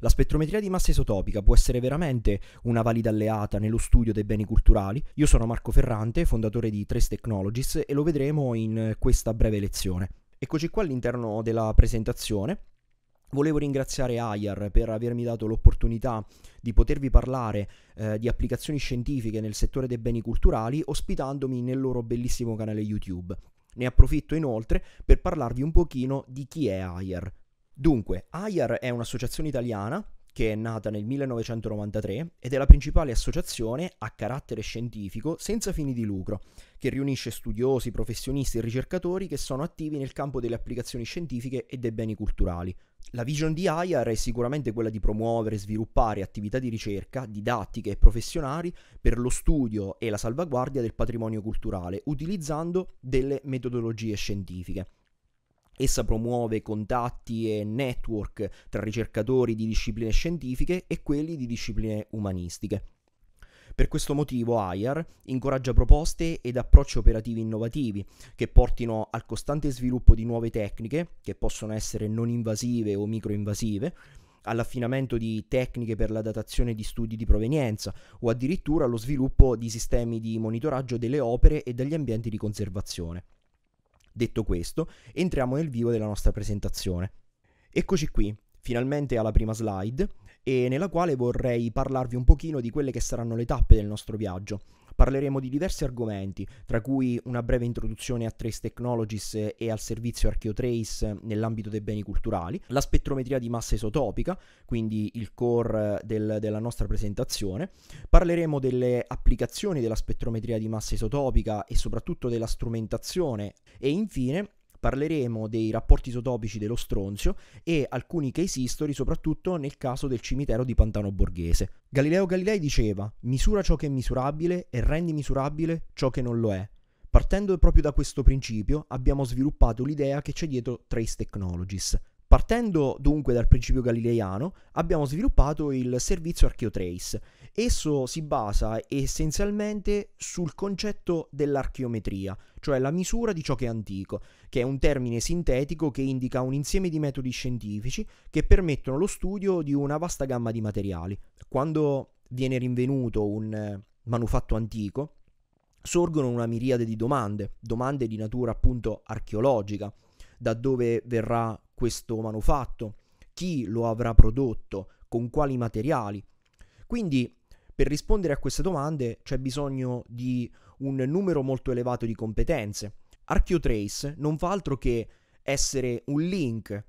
La spettrometria di massa isotopica può essere veramente una valida alleata nello studio dei beni culturali? Io sono Marco Ferrante, fondatore di Trace Technologies e lo vedremo in questa breve lezione. Eccoci qua all'interno della presentazione. Volevo ringraziare AIAR per avermi dato l'opportunità di potervi parlare eh, di applicazioni scientifiche nel settore dei beni culturali ospitandomi nel loro bellissimo canale YouTube. Ne approfitto inoltre per parlarvi un pochino di chi è Ayer. Dunque, AIAR è un'associazione italiana che è nata nel 1993 ed è la principale associazione a carattere scientifico senza fini di lucro, che riunisce studiosi, professionisti e ricercatori che sono attivi nel campo delle applicazioni scientifiche e dei beni culturali. La vision di IAR è sicuramente quella di promuovere e sviluppare attività di ricerca, didattiche e professionali per lo studio e la salvaguardia del patrimonio culturale, utilizzando delle metodologie scientifiche. Essa promuove contatti e network tra ricercatori di discipline scientifiche e quelli di discipline umanistiche. Per questo motivo AIAR incoraggia proposte ed approcci operativi innovativi che portino al costante sviluppo di nuove tecniche, che possono essere non invasive o microinvasive, all'affinamento di tecniche per la datazione di studi di provenienza o addirittura allo sviluppo di sistemi di monitoraggio delle opere e degli ambienti di conservazione. Detto questo, entriamo nel vivo della nostra presentazione. Eccoci qui, finalmente alla prima slide, e nella quale vorrei parlarvi un pochino di quelle che saranno le tappe del nostro viaggio, parleremo di diversi argomenti, tra cui una breve introduzione a Trace Technologies e al servizio Archeotrace nell'ambito dei beni culturali, la spettrometria di massa isotopica, quindi il core del, della nostra presentazione, parleremo delle applicazioni della spettrometria di massa isotopica e soprattutto della strumentazione e infine parleremo dei rapporti isotopici dello stronzio e alcuni case history soprattutto nel caso del cimitero di Pantano Borghese. Galileo Galilei diceva misura ciò che è misurabile e rendi misurabile ciò che non lo è. Partendo proprio da questo principio abbiamo sviluppato l'idea che c'è dietro Trace Technologies. Partendo dunque dal principio galileiano, abbiamo sviluppato il servizio Archeotrace. Esso si basa essenzialmente sul concetto dell'archeometria, cioè la misura di ciò che è antico, che è un termine sintetico che indica un insieme di metodi scientifici che permettono lo studio di una vasta gamma di materiali. Quando viene rinvenuto un eh, manufatto antico, sorgono una miriade di domande, domande di natura appunto archeologica, da dove verrà questo manufatto, chi lo avrà prodotto, con quali materiali. Quindi per rispondere a queste domande c'è bisogno di un numero molto elevato di competenze. Archeotrace non fa altro che essere un link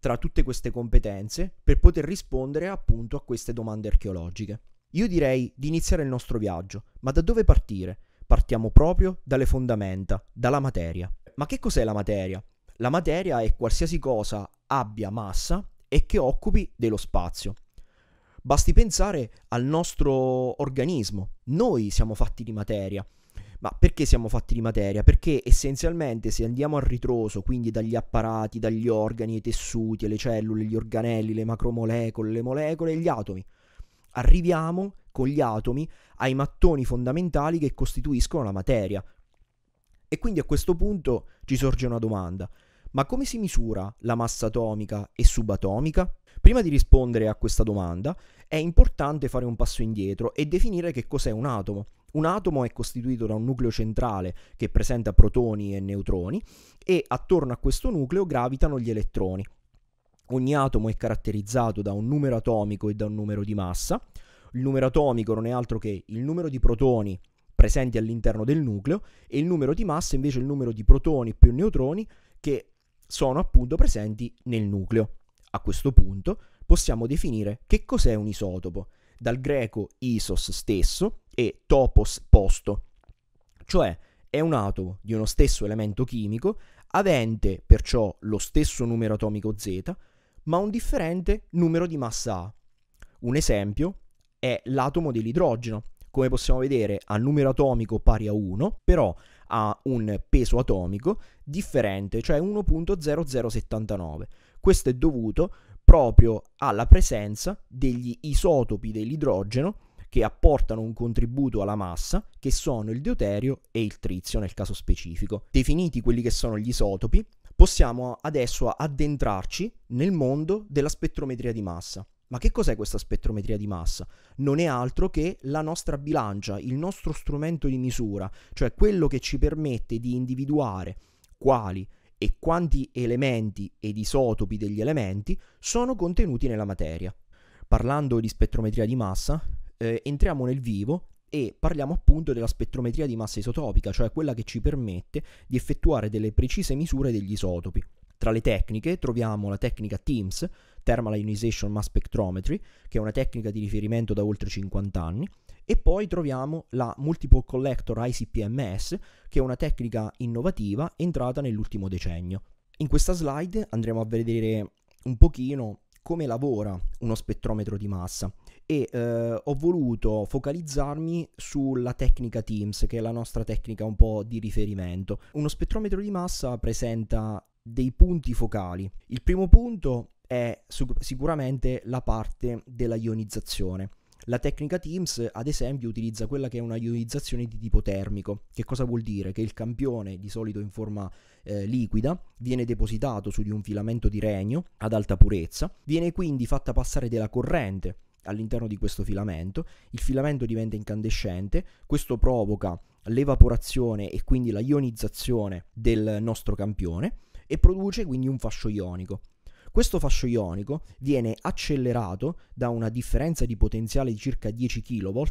tra tutte queste competenze per poter rispondere appunto a queste domande archeologiche. Io direi di iniziare il nostro viaggio, ma da dove partire? Partiamo proprio dalle fondamenta, dalla materia. Ma che cos'è la materia? La materia è qualsiasi cosa abbia massa e che occupi dello spazio. Basti pensare al nostro organismo. Noi siamo fatti di materia. Ma perché siamo fatti di materia? Perché essenzialmente se andiamo al ritroso, quindi dagli apparati, dagli organi, i tessuti, le cellule, gli organelli, le macromolecole, le molecole e gli atomi, arriviamo con gli atomi ai mattoni fondamentali che costituiscono la materia. E quindi a questo punto ci sorge una domanda. Ma come si misura la massa atomica e subatomica? Prima di rispondere a questa domanda è importante fare un passo indietro e definire che cos'è un atomo. Un atomo è costituito da un nucleo centrale che presenta protoni e neutroni e attorno a questo nucleo gravitano gli elettroni. Ogni atomo è caratterizzato da un numero atomico e da un numero di massa. Il numero atomico non è altro che il numero di protoni presenti all'interno del nucleo e il numero di massa invece è il numero di protoni più neutroni che sono appunto presenti nel nucleo. A questo punto possiamo definire che cos'è un isotopo, dal greco isos stesso e topos posto, cioè è un atomo di uno stesso elemento chimico avente perciò lo stesso numero atomico Z, ma un differente numero di massa A. Un esempio è l'atomo dell'idrogeno. Come possiamo vedere ha numero atomico pari a 1, però ha un peso atomico differente, cioè 1.0079. Questo è dovuto proprio alla presenza degli isotopi dell'idrogeno che apportano un contributo alla massa, che sono il deuterio e il trizio nel caso specifico. Definiti quelli che sono gli isotopi, possiamo adesso addentrarci nel mondo della spettrometria di massa. Ma che cos'è questa spettrometria di massa? Non è altro che la nostra bilancia, il nostro strumento di misura, cioè quello che ci permette di individuare quali e quanti elementi ed isotopi degli elementi sono contenuti nella materia. Parlando di spettrometria di massa, eh, entriamo nel vivo e parliamo appunto della spettrometria di massa isotopica, cioè quella che ci permette di effettuare delle precise misure degli isotopi. Tra le tecniche troviamo la tecnica TIMS, Thermal Ionization Mass Spectrometry, che è una tecnica di riferimento da oltre 50 anni, e poi troviamo la Multiple Collector ICP-MS, che è una tecnica innovativa entrata nell'ultimo decennio. In questa slide andremo a vedere un pochino come lavora uno spettrometro di massa e eh, ho voluto focalizzarmi sulla tecnica TIMS, che è la nostra tecnica un po' di riferimento. Uno spettrometro di massa presenta dei punti focali. Il primo punto è sicuramente la parte della ionizzazione. La tecnica Teams, ad esempio, utilizza quella che è una ionizzazione di tipo termico. Che cosa vuol dire? Che il campione, di solito in forma eh, liquida, viene depositato su di un filamento di regno ad alta purezza, viene quindi fatta passare della corrente all'interno di questo filamento, il filamento diventa incandescente, questo provoca l'evaporazione e quindi la ionizzazione del nostro campione e produce quindi un fascio ionico. Questo fascio ionico viene accelerato da una differenza di potenziale di circa 10 kV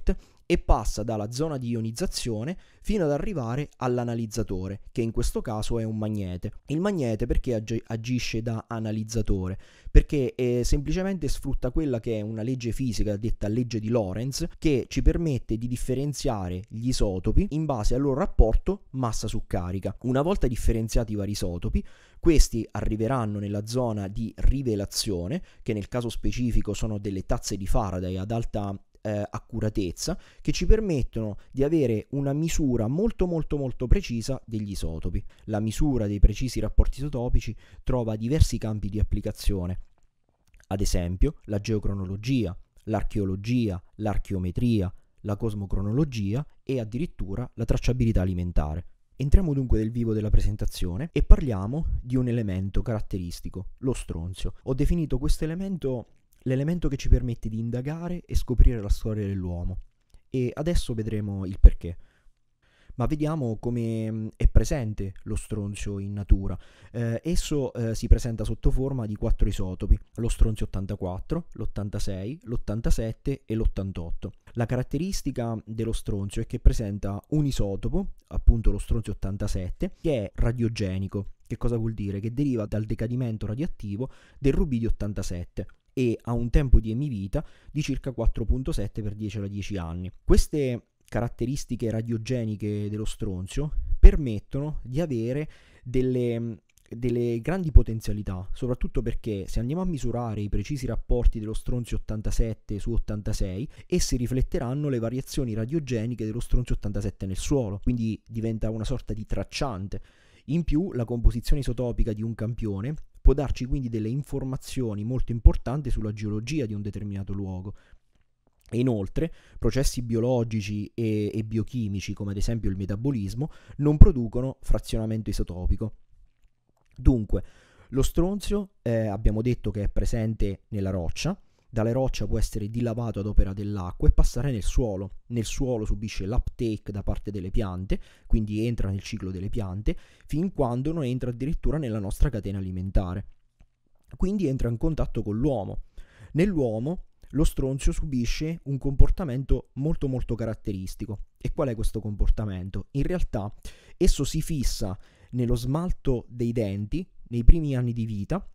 e passa dalla zona di ionizzazione fino ad arrivare all'analizzatore, che in questo caso è un magnete. Il magnete perché ag- agisce da analizzatore? Perché eh, semplicemente sfrutta quella che è una legge fisica detta legge di Lorentz, che ci permette di differenziare gli isotopi in base al loro rapporto massa su carica. Una volta differenziati i vari isotopi, questi arriveranno nella zona di rivelazione, che nel caso specifico sono delle tazze di Faraday ad alta eh, accuratezza, che ci permettono di avere una misura molto molto molto precisa degli isotopi. La misura dei precisi rapporti isotopici trova diversi campi di applicazione, ad esempio la geocronologia, l'archeologia, l'archeometria, la cosmocronologia e addirittura la tracciabilità alimentare. Entriamo dunque nel vivo della presentazione e parliamo di un elemento caratteristico, lo stronzio. Ho definito questo elemento l'elemento che ci permette di indagare e scoprire la storia dell'uomo. E adesso vedremo il perché ma vediamo come mm, è presente lo stronzio in natura. Eh, esso eh, si presenta sotto forma di quattro isotopi, lo stronzio 84, l'86, l'87 e l'88. La caratteristica dello stronzio è che presenta un isotopo, appunto lo stronzio 87, che è radiogenico. Che cosa vuol dire? Che deriva dal decadimento radioattivo del rubidio 87, e ha un tempo di emivita di circa 4.7 per 10 alla 10 anni. Queste caratteristiche radiogeniche dello stronzio permettono di avere delle, delle grandi potenzialità, soprattutto perché se andiamo a misurare i precisi rapporti dello stronzio 87 su 86, essi rifletteranno le variazioni radiogeniche dello stronzio 87 nel suolo, quindi diventa una sorta di tracciante. In più, la composizione isotopica di un campione può darci quindi delle informazioni molto importanti sulla geologia di un determinato luogo, e inoltre, processi biologici e, e biochimici, come ad esempio il metabolismo, non producono frazionamento isotopico. Dunque, lo stronzio eh, abbiamo detto che è presente nella roccia, dalle roccia può essere dilavato ad opera dell'acqua e passare nel suolo. Nel suolo subisce l'uptake da parte delle piante, quindi entra nel ciclo delle piante, fin quando non entra addirittura nella nostra catena alimentare. Quindi entra in contatto con l'uomo. Nell'uomo lo stronzio subisce un comportamento molto molto caratteristico. E qual è questo comportamento? In realtà esso si fissa nello smalto dei denti nei primi anni di vita,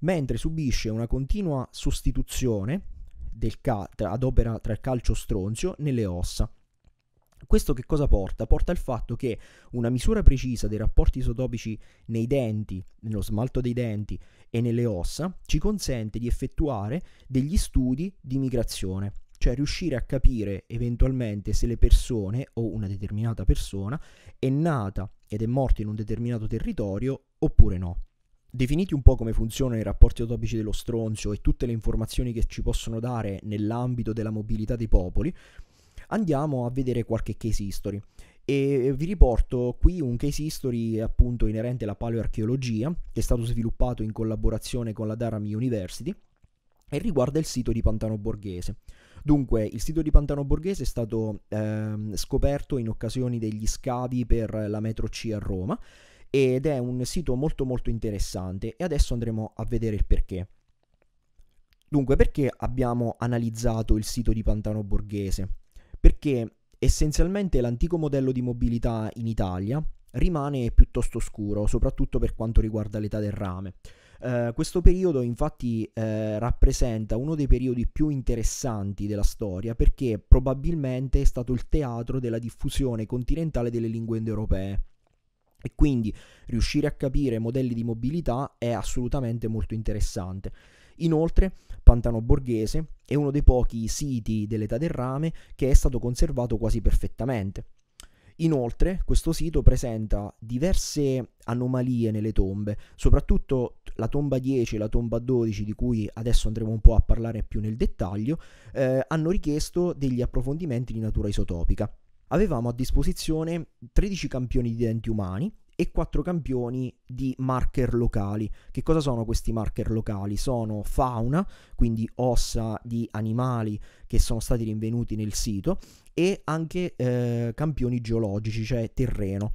mentre subisce una continua sostituzione del ca- ad opera tra il calcio stronzio nelle ossa. Questo che cosa porta? Porta al fatto che una misura precisa dei rapporti isotopici nei denti, nello smalto dei denti e nelle ossa ci consente di effettuare degli studi di migrazione, cioè riuscire a capire eventualmente se le persone o una determinata persona è nata ed è morta in un determinato territorio oppure no. Definiti un po' come funzionano i rapporti utopici dello stronzio e tutte le informazioni che ci possono dare nell'ambito della mobilità dei popoli, andiamo a vedere qualche case history. E vi riporto qui un case history appunto inerente alla paleoarcheologia, che è stato sviluppato in collaborazione con la Durham University e riguarda il sito di Pantano Borghese. Dunque, il sito di Pantano Borghese è stato ehm, scoperto in occasione degli scavi per la metro C a Roma ed è un sito molto molto interessante e adesso andremo a vedere il perché. Dunque, perché abbiamo analizzato il sito di Pantano Borghese? perché essenzialmente l'antico modello di mobilità in Italia rimane piuttosto scuro, soprattutto per quanto riguarda l'età del rame. Uh, questo periodo infatti uh, rappresenta uno dei periodi più interessanti della storia perché probabilmente è stato il teatro della diffusione continentale delle lingue indoeuropee e quindi riuscire a capire modelli di mobilità è assolutamente molto interessante. Inoltre, Pantano Borghese è uno dei pochi siti dell'età del rame che è stato conservato quasi perfettamente. Inoltre, questo sito presenta diverse anomalie nelle tombe, soprattutto la tomba 10 e la tomba 12, di cui adesso andremo un po' a parlare più nel dettaglio, eh, hanno richiesto degli approfondimenti di natura isotopica. Avevamo a disposizione 13 campioni di denti umani, e quattro campioni di marker locali. Che cosa sono questi marker locali? Sono fauna, quindi ossa di animali che sono stati rinvenuti nel sito, e anche eh, campioni geologici, cioè terreno.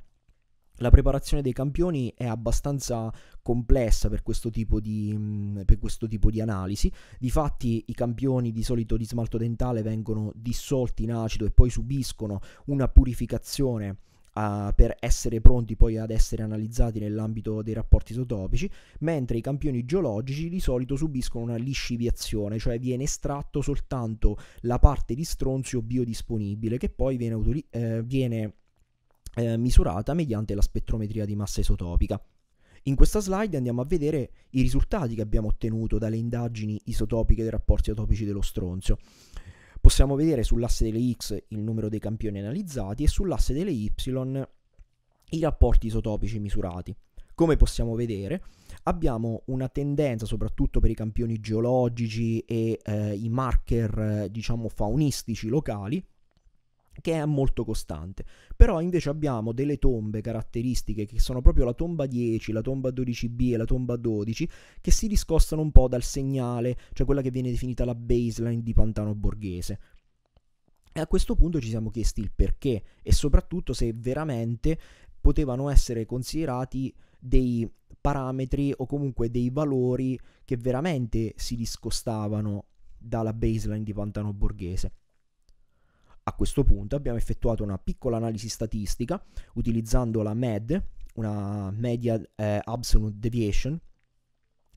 La preparazione dei campioni è abbastanza complessa per questo, di, mm, per questo tipo di, analisi. Difatti i campioni di solito di smalto dentale vengono dissolti in acido e poi subiscono una purificazione a, per essere pronti poi ad essere analizzati nell'ambito dei rapporti isotopici, mentre i campioni geologici di solito subiscono una lisciviazione, cioè viene estratto soltanto la parte di stronzio biodisponibile che poi viene, utili- eh, viene eh, misurata mediante la spettrometria di massa isotopica. In questa slide andiamo a vedere i risultati che abbiamo ottenuto dalle indagini isotopiche dei rapporti atopici dello stronzio. Possiamo vedere sull'asse delle X il numero dei campioni analizzati e sull'asse delle Y i rapporti isotopici misurati. Come possiamo vedere, abbiamo una tendenza, soprattutto per i campioni geologici e eh, i marker, eh, diciamo, faunistici locali, che è molto costante. Però invece abbiamo delle tombe caratteristiche che sono proprio la tomba 10, la tomba 12B e la tomba 12 che si discostano un po' dal segnale, cioè quella che viene definita la baseline di Pantano Borghese. E a questo punto ci siamo chiesti il perché e soprattutto se veramente potevano essere considerati dei parametri o comunque dei valori che veramente si discostavano dalla baseline di Pantano Borghese. A questo punto abbiamo effettuato una piccola analisi statistica utilizzando la MED, una Media eh, Absolute Deviation,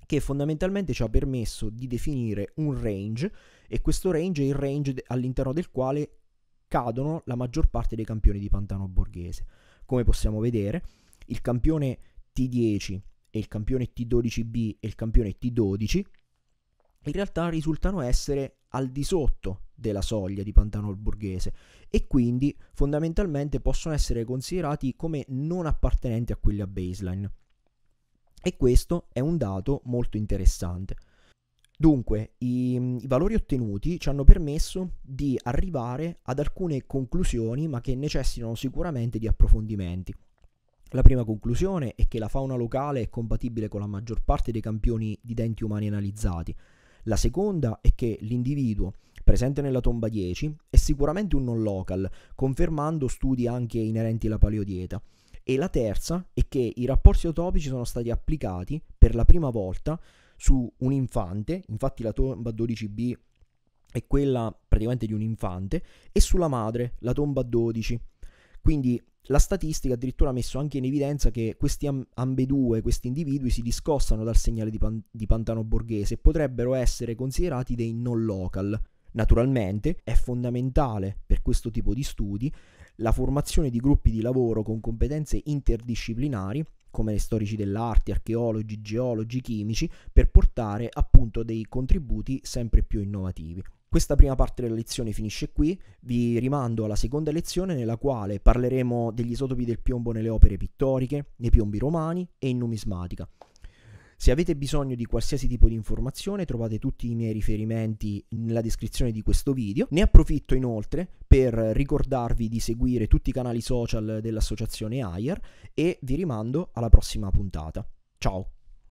che fondamentalmente ci ha permesso di definire un range e questo range è il range all'interno del quale cadono la maggior parte dei campioni di Pantano Borghese. Come possiamo vedere, il campione T10 e il campione T12B e il campione T12 in realtà risultano essere al di sotto della soglia di Pantanol Borghese e quindi fondamentalmente possono essere considerati come non appartenenti a quelli a baseline. E questo è un dato molto interessante. Dunque, i, i, valori ottenuti ci hanno permesso di arrivare ad alcune conclusioni, ma che necessitano sicuramente di approfondimenti. La prima conclusione è che la fauna locale è compatibile con la maggior parte dei campioni di denti umani analizzati, la seconda è che l'individuo presente nella tomba 10 è sicuramente un non local, confermando studi anche inerenti alla paleodieta. E la terza è che i rapporti utopici sono stati applicati per la prima volta su un infante, infatti la tomba 12b è quella praticamente di un infante, e sulla madre, la tomba 12. Quindi la statistica addirittura ha messo anche in evidenza che questi ambedue, questi individui, si discostano dal segnale di, pan- di pantano borghese e potrebbero essere considerati dei non local. Naturalmente è fondamentale per questo tipo di studi la formazione di gruppi di lavoro con competenze interdisciplinari, come storici dell'arte, archeologi, geologi, chimici, per portare appunto dei contributi sempre più innovativi. Questa prima parte della lezione finisce qui, vi rimando alla seconda lezione nella quale parleremo degli isotopi del piombo nelle opere pittoriche, nei piombi romani e in numismatica. Se avete bisogno di qualsiasi tipo di informazione trovate tutti i miei riferimenti nella descrizione di questo video. Ne approfitto inoltre per ricordarvi di seguire tutti i canali social dell'associazione Ayer e vi rimando alla prossima puntata. Ciao!